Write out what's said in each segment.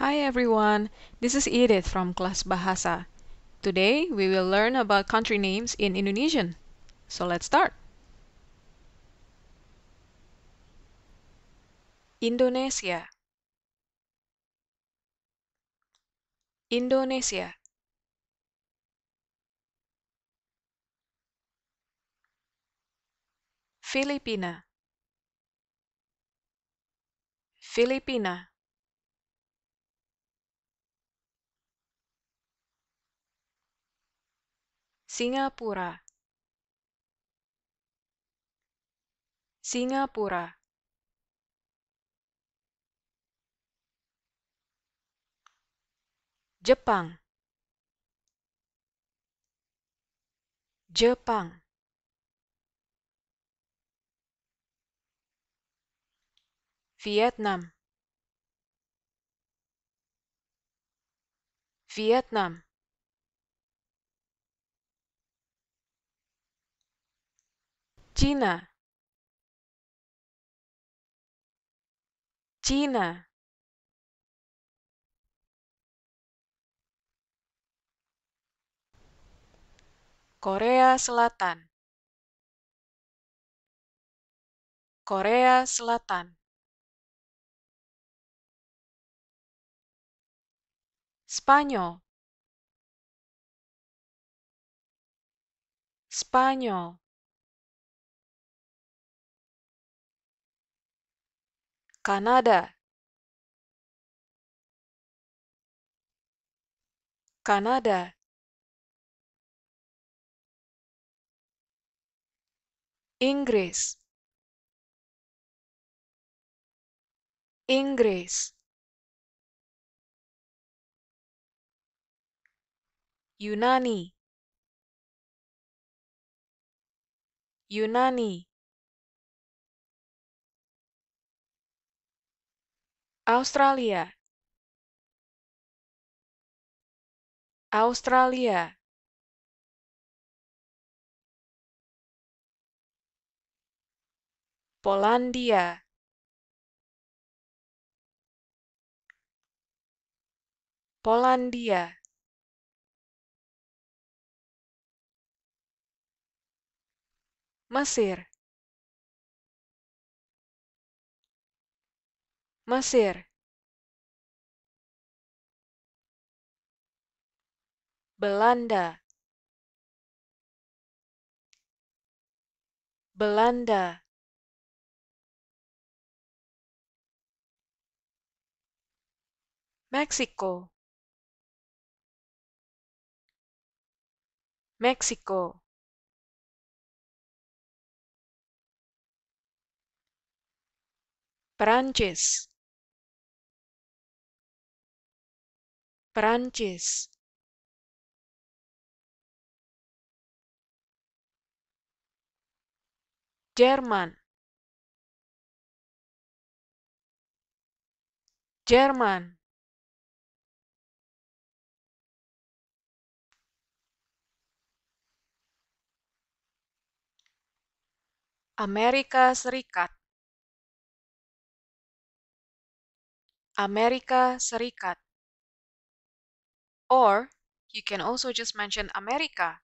Hi everyone, this is Edith from Class Bahasa. Today we will learn about country names in Indonesian. So let's start. Indonesia indonesia Filipina Filipina Singapura Singapura Jepang Jepang Vietnam Vietnam China China Korea Selatan Korea Selatan Spanyol Spanyol Kanada Kanada Inggris Inggris Yunani Yunani Australia Australia Polandia Polandia Mesir Mesir Belanda Belanda Mexico Mexico branches branches German, German. Amerika Serikat Amerika Serikat Or you can also just mention America.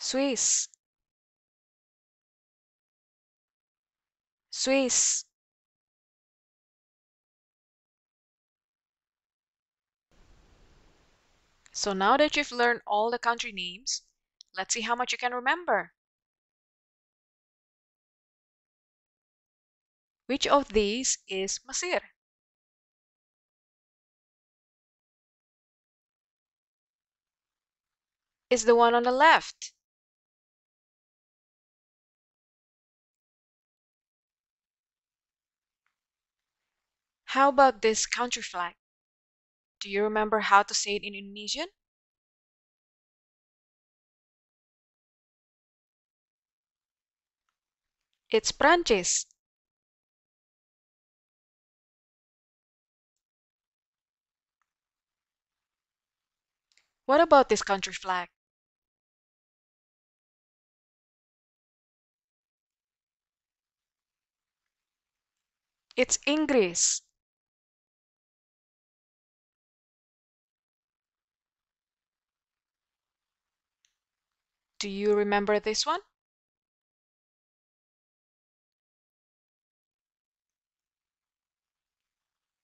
Swiss Swiss So now that you've learned all the country names, let's see how much you can remember. Which of these is Masir? Is the one on the left. How about this country flag? Do you remember how to say it in Indonesian? It's Prancis. What about this country flag? It's Inggris. Do you remember this one?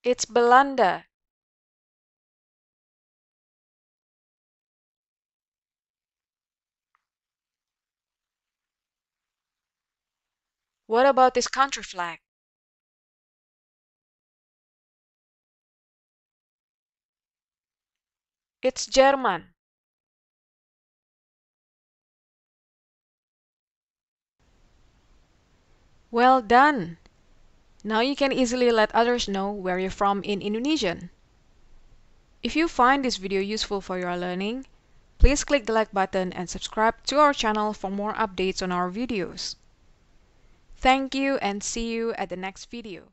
It's Belanda. What about this country flag? It's German. Well done! Now you can easily let others know where you're from in Indonesian. If you find this video useful for your learning, please click the like button and subscribe to our channel for more updates on our videos. Thank you and see you at the next video.